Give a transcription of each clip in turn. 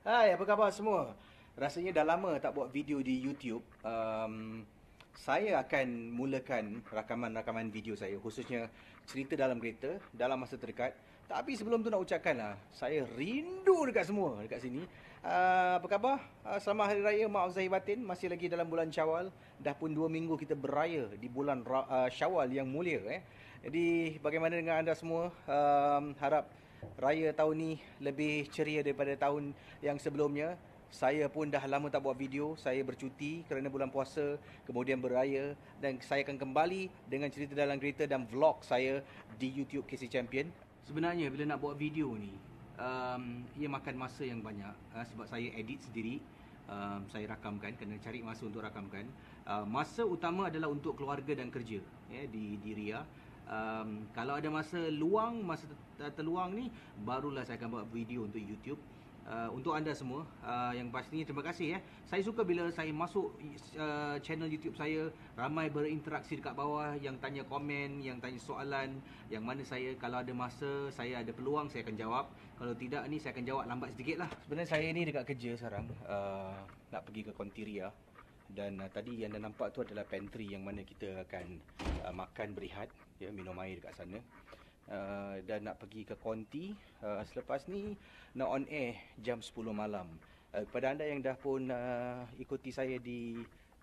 Hai, apa khabar semua? Rasanya dah lama tak buat video di YouTube. Um, saya akan mulakan rakaman-rakaman video saya, khususnya cerita dalam kereta dalam masa terdekat. Tapi sebelum tu nak ucapkan lah, saya rindu dekat semua dekat sini. Uh, apa khabar? Uh, selamat Hari Raya, maaf Zahir Batin. Masih lagi dalam bulan Syawal. Dah pun dua minggu kita beraya di bulan uh, Syawal yang mulia. Eh. Jadi, bagaimana dengan anda semua? Um, harap raya tahun ni lebih ceria daripada tahun yang sebelumnya. Saya pun dah lama tak buat video, saya bercuti kerana bulan puasa, kemudian beraya dan saya akan kembali dengan cerita dalam kereta dan vlog saya di YouTube KC Champion. Sebenarnya bila nak buat video ni, um, ia makan masa yang banyak uh, sebab saya edit sendiri. Um, saya rakamkan kena cari masa untuk rakamkan uh, masa utama adalah untuk keluarga dan kerja yeah, di di Ria um, kalau ada masa luang masa terluang ni barulah saya akan buat video untuk YouTube Uh, untuk anda semua uh, yang pastinya terima kasih ya. Saya suka bila saya masuk uh, channel YouTube saya ramai berinteraksi dekat bawah yang tanya komen, yang tanya soalan, yang mana saya kalau ada masa, saya ada peluang saya akan jawab. Kalau tidak ni saya akan jawab lambat sedikit lah Sebenarnya saya ni dekat kerja sekarang uh, nak pergi ke Konteria dan uh, tadi yang anda nampak tu adalah pantry yang mana kita akan uh, makan berehat ya minum air dekat sana uh, dan nak pergi ke Konti uh, selepas ni nak on air jam 10 malam uh, kepada anda yang dah pun uh, ikuti saya di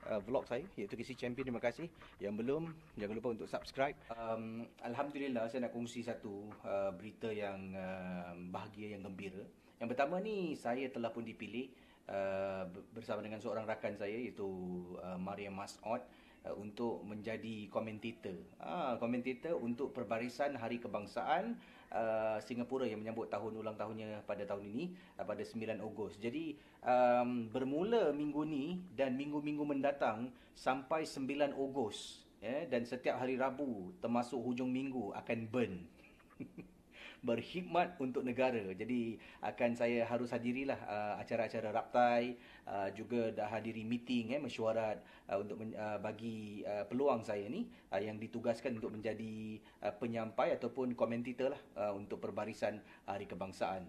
uh, vlog saya iaitu KC Champion terima kasih yang belum jangan lupa untuk subscribe um, alhamdulillah saya nak kongsi satu uh, berita yang uh, bahagia yang gembira yang pertama ni saya telah pun dipilih uh, bersama dengan seorang rakan saya iaitu uh, Maria Masot uh, untuk menjadi komentator. Ah uh, komentator untuk perbarisan Hari Kebangsaan uh, Singapura yang menyambut tahun ulang tahunnya pada tahun ini uh, pada 9 Ogos. Jadi um, bermula minggu ni dan minggu-minggu mendatang sampai 9 Ogos yeah, dan setiap hari Rabu termasuk hujung minggu akan burn. berkhidmat untuk negara. Jadi akan saya harus hadirilah uh, acara-acara raptai uh, juga dah hadiri meeting eh mesyuarat uh, untuk uh, bagi uh, peluang saya ni uh, yang ditugaskan untuk menjadi uh, penyampai ataupun komentator lah uh, untuk perbarisan Hari Kebangsaan.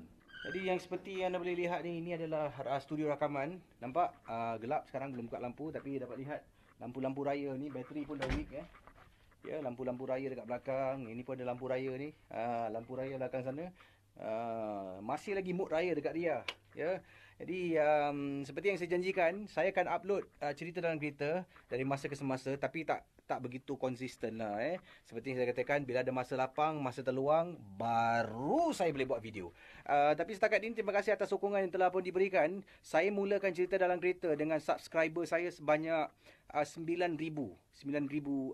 Jadi yang seperti yang anda boleh lihat ni ini adalah uh, studio rakaman. Nampak uh, gelap sekarang belum buka lampu tapi dapat lihat lampu-lampu raya ni bateri pun dah weak eh. Ya, lampu-lampu raya dekat belakang. Ini pun ada lampu raya ni. Ha, lampu raya belakang sana. Ha, masih lagi mood raya dekat dia ya. Jadi um, seperti yang saya janjikan, saya akan upload uh, cerita dalam kereta dari masa ke semasa tapi tak tak begitu konsisten lah eh. Seperti yang saya katakan, bila ada masa lapang, masa terluang, baru saya boleh buat video. Uh, tapi setakat ini, terima kasih atas sokongan yang telah pun diberikan. Saya mulakan cerita dalam kereta dengan subscriber saya sebanyak uh, 9,000. 9,000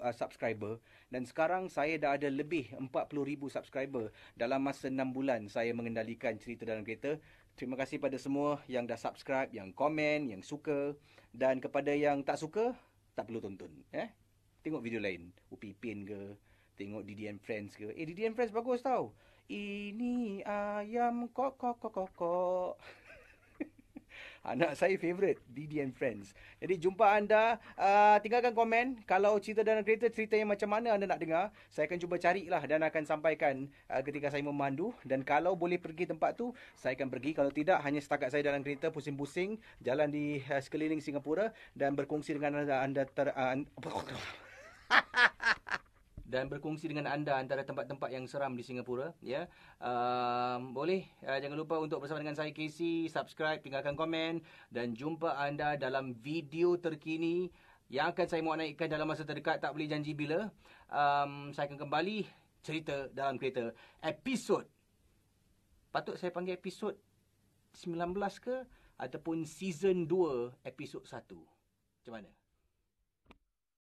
uh, subscriber. Dan sekarang saya dah ada lebih 40,000 subscriber dalam masa 6 bulan saya mengendalikan cerita dalam kereta. Terima kasih pada semua yang dah subscribe, yang komen, yang suka dan kepada yang tak suka, tak perlu tonton, eh. Tengok video lain, Upi Pin ke, tengok DDN Friends ke. Eh DDN Friends bagus tau. Ini ayam kok kok kok kok anak saya favorite Didi and Friends. Jadi jumpa anda uh, tinggalkan komen kalau cerita dalam kereta cerita yang macam mana anda nak dengar. Saya akan cuba carilah dan akan sampaikan uh, ketika saya memandu dan kalau boleh pergi tempat tu saya akan pergi kalau tidak hanya setakat saya dalam kereta pusing-pusing jalan di uh, sekeliling Singapura dan berkongsi dengan anda, anda ter, uh, dan berkongsi dengan anda antara tempat-tempat yang seram di Singapura ya uh, boleh uh, jangan lupa untuk bersama dengan saya Casey, subscribe tinggalkan komen dan jumpa anda dalam video terkini yang akan saya muat naikkan dalam masa terdekat tak boleh janji bila um, saya akan kembali cerita dalam kereta episod patut saya panggil episod 19 ke ataupun season 2 episod 1 macam mana